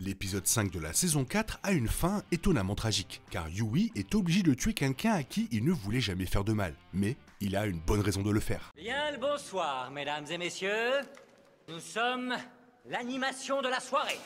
L'épisode 5 de la saison 4 a une fin étonnamment tragique, car Yui est obligé de tuer quelqu'un à qui il ne voulait jamais faire de mal, mais il a une bonne raison de le faire. Bien le bonsoir, mesdames et messieurs. Nous sommes l'animation de la soirée.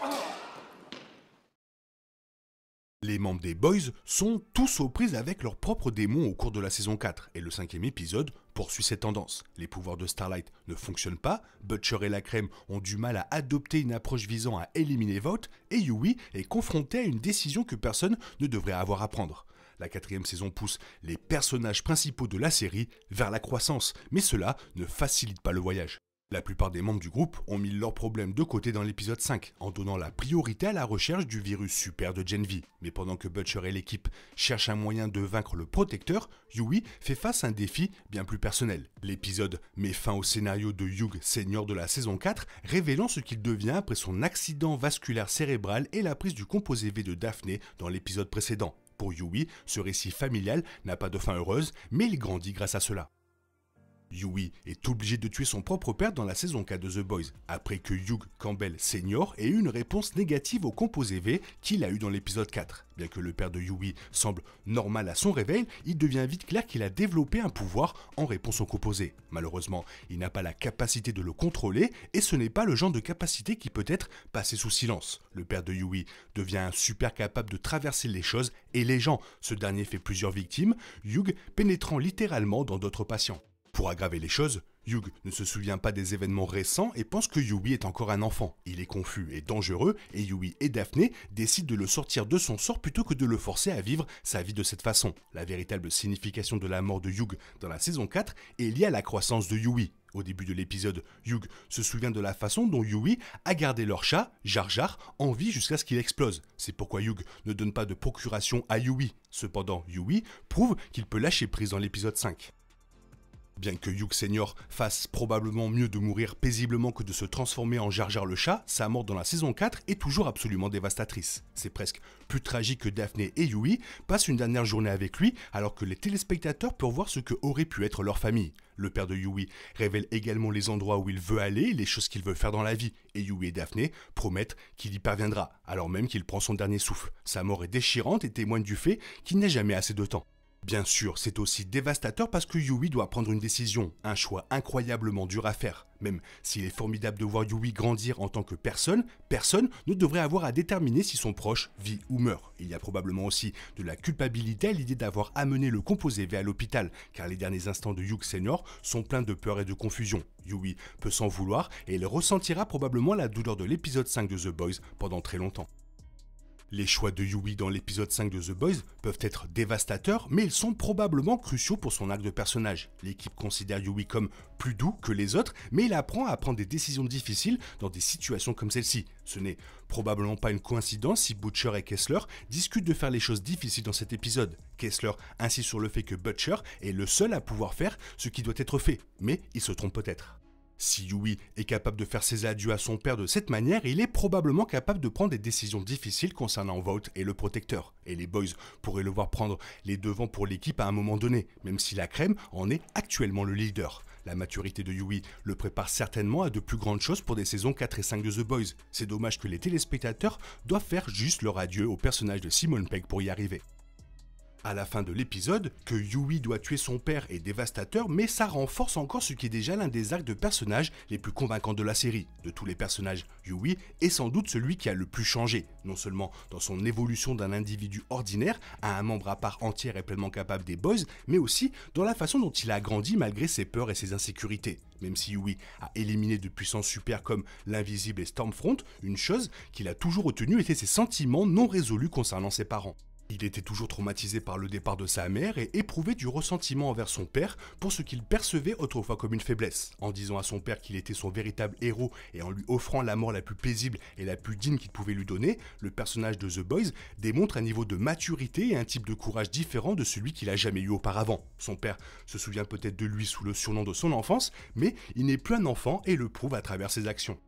Les membres des Boys sont tous aux prises avec leurs propres démons au cours de la saison 4, et le cinquième épisode poursuit cette tendance. Les pouvoirs de Starlight ne fonctionnent pas, Butcher et la crème ont du mal à adopter une approche visant à éliminer Vote, et Yui est confronté à une décision que personne ne devrait avoir à prendre. La quatrième saison pousse les personnages principaux de la série vers la croissance, mais cela ne facilite pas le voyage. La plupart des membres du groupe ont mis leurs problèmes de côté dans l'épisode 5, en donnant la priorité à la recherche du virus super de Gen V. Mais pendant que Butcher et l'équipe cherchent un moyen de vaincre le protecteur, Yui fait face à un défi bien plus personnel. L'épisode met fin au scénario de Hugh senior de la saison 4, révélant ce qu'il devient après son accident vasculaire cérébral et la prise du composé V de Daphné dans l'épisode précédent. Pour Yui, ce récit familial n'a pas de fin heureuse, mais il grandit grâce à cela. Yui est obligé de tuer son propre père dans la saison 4 de The Boys, après que Hugh Campbell Senior ait eu une réponse négative au composé V qu'il a eu dans l'épisode 4. Bien que le père de Yui semble normal à son réveil, il devient vite clair qu'il a développé un pouvoir en réponse au composé. Malheureusement, il n'a pas la capacité de le contrôler et ce n'est pas le genre de capacité qui peut être passé sous silence. Le père de Yui devient un super capable de traverser les choses et les gens. Ce dernier fait plusieurs victimes, Hugh pénétrant littéralement dans d'autres patients. Pour aggraver les choses, Hugh ne se souvient pas des événements récents et pense que Yui est encore un enfant. Il est confus et dangereux et Yui et Daphné décident de le sortir de son sort plutôt que de le forcer à vivre sa vie de cette façon. La véritable signification de la mort de Hugh dans la saison 4 est liée à la croissance de Yui. Au début de l'épisode, Hugh se souvient de la façon dont Yui a gardé leur chat, Jar Jar, en vie jusqu'à ce qu'il explose. C'est pourquoi Hugh ne donne pas de procuration à Yui. Cependant, Yui prouve qu'il peut lâcher prise dans l'épisode 5. Bien que Hugh Senior fasse probablement mieux de mourir paisiblement que de se transformer en Jar Jar le chat, sa mort dans la saison 4 est toujours absolument dévastatrice. C'est presque plus tragique que Daphné et Yui passent une dernière journée avec lui alors que les téléspectateurs peuvent voir ce que aurait pu être leur famille. Le père de Yui révèle également les endroits où il veut aller, les choses qu'il veut faire dans la vie, et Yui et Daphné promettent qu'il y parviendra, alors même qu'il prend son dernier souffle. Sa mort est déchirante et témoigne du fait qu'il n'est jamais assez de temps. Bien sûr, c'est aussi dévastateur parce que Yui doit prendre une décision, un choix incroyablement dur à faire. Même s'il est formidable de voir Yui grandir en tant que personne, personne ne devrait avoir à déterminer si son proche vit ou meurt. Il y a probablement aussi de la culpabilité à l'idée d'avoir amené le composé V à l'hôpital, car les derniers instants de Yuk Senior sont pleins de peur et de confusion. Yui peut s'en vouloir et il ressentira probablement la douleur de l'épisode 5 de The Boys pendant très longtemps. Les choix de Yui dans l'épisode 5 de The Boys peuvent être dévastateurs, mais ils sont probablement cruciaux pour son arc de personnage. L'équipe considère Yui comme plus doux que les autres, mais il apprend à prendre des décisions difficiles dans des situations comme celle-ci. Ce n'est probablement pas une coïncidence si Butcher et Kessler discutent de faire les choses difficiles dans cet épisode. Kessler insiste sur le fait que Butcher est le seul à pouvoir faire ce qui doit être fait, mais il se trompe peut-être. Si Yui est capable de faire ses adieux à son père de cette manière, il est probablement capable de prendre des décisions difficiles concernant Vault et le protecteur. Et les boys pourraient le voir prendre les devants pour l'équipe à un moment donné, même si la crème en est actuellement le leader. La maturité de Yui le prépare certainement à de plus grandes choses pour des saisons 4 et 5 de The Boys. C'est dommage que les téléspectateurs doivent faire juste leur adieu au personnage de Simon Pegg pour y arriver à la fin de l'épisode que Yui doit tuer son père est dévastateur, mais ça renforce encore ce qui est déjà l'un des arcs de personnages les plus convaincants de la série. De tous les personnages, Yui est sans doute celui qui a le plus changé, non seulement dans son évolution d'un individu ordinaire à un membre à part entière et pleinement capable des boys, mais aussi dans la façon dont il a grandi malgré ses peurs et ses insécurités. Même si Yui a éliminé de puissances super comme l'invisible et Stormfront, une chose qu'il a toujours retenue était ses sentiments non résolus concernant ses parents. Il était toujours traumatisé par le départ de sa mère et éprouvait du ressentiment envers son père pour ce qu'il percevait autrefois comme une faiblesse. En disant à son père qu'il était son véritable héros et en lui offrant la mort la plus paisible et la plus digne qu'il pouvait lui donner, le personnage de The Boys démontre un niveau de maturité et un type de courage différent de celui qu'il a jamais eu auparavant. Son père se souvient peut-être de lui sous le surnom de son enfance, mais il n'est plus un enfant et le prouve à travers ses actions.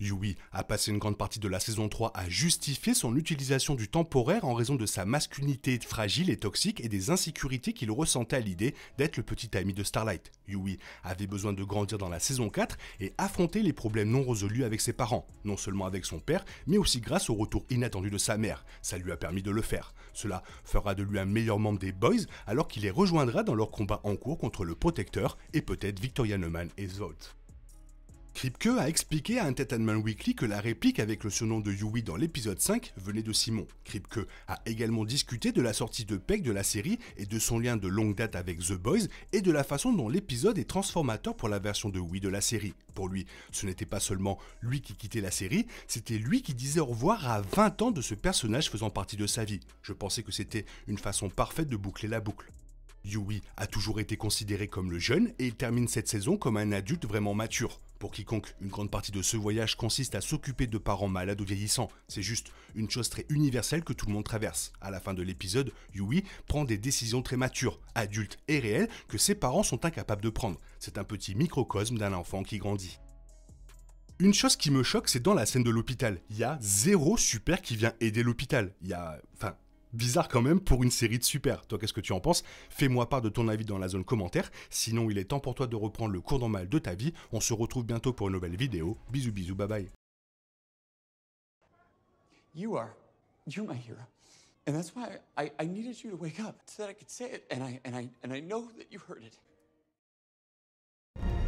Yui a passé une grande partie de la saison 3 à justifier son utilisation du temporaire en raison de sa masculinité fragile et toxique et des insécurités qu'il ressentait à l'idée d'être le petit ami de Starlight. Yui avait besoin de grandir dans la saison 4 et affronter les problèmes non résolus avec ses parents, non seulement avec son père, mais aussi grâce au retour inattendu de sa mère. Ça lui a permis de le faire. Cela fera de lui un meilleur membre des Boys alors qu'il les rejoindra dans leur combat en cours contre le Protecteur et peut-être Victoria Neumann et Zolt. Kripke a expliqué à Entertainment Weekly que la réplique avec le surnom de Yui dans l'épisode 5 venait de Simon. Kripke a également discuté de la sortie de Peck de la série et de son lien de longue date avec The Boys et de la façon dont l'épisode est transformateur pour la version de Yui de la série. Pour lui, ce n'était pas seulement lui qui quittait la série, c'était lui qui disait au revoir à 20 ans de ce personnage faisant partie de sa vie. Je pensais que c'était une façon parfaite de boucler la boucle. Yui a toujours été considéré comme le jeune et il termine cette saison comme un adulte vraiment mature. Pour quiconque, une grande partie de ce voyage consiste à s'occuper de parents malades ou vieillissants. C'est juste une chose très universelle que tout le monde traverse. À la fin de l'épisode, Yui prend des décisions très matures, adultes et réelles que ses parents sont incapables de prendre. C'est un petit microcosme d'un enfant qui grandit. Une chose qui me choque, c'est dans la scène de l'hôpital. Il y a zéro super qui vient aider l'hôpital. Il y a. Enfin, Bizarre quand même pour une série de super. Toi, qu'est-ce que tu en penses Fais-moi part de ton avis dans la zone commentaire. Sinon, il est temps pour toi de reprendre le cours normal de ta vie. On se retrouve bientôt pour une nouvelle vidéo. Bisous, bisous, bye bye. You are, my hero. And that's why I, needed you to wake up that I could say it. and I, and I know that you heard it.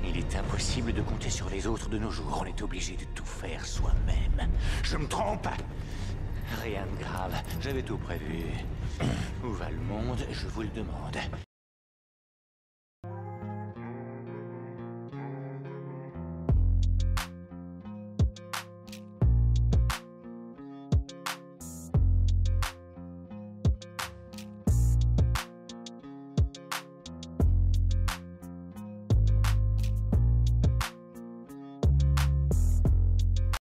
Il est impossible de compter sur les autres de nos jours. On est obligé de tout faire soi-même. Je me trompe Rien de grave, j'avais tout prévu. Où va le monde, je vous le demande.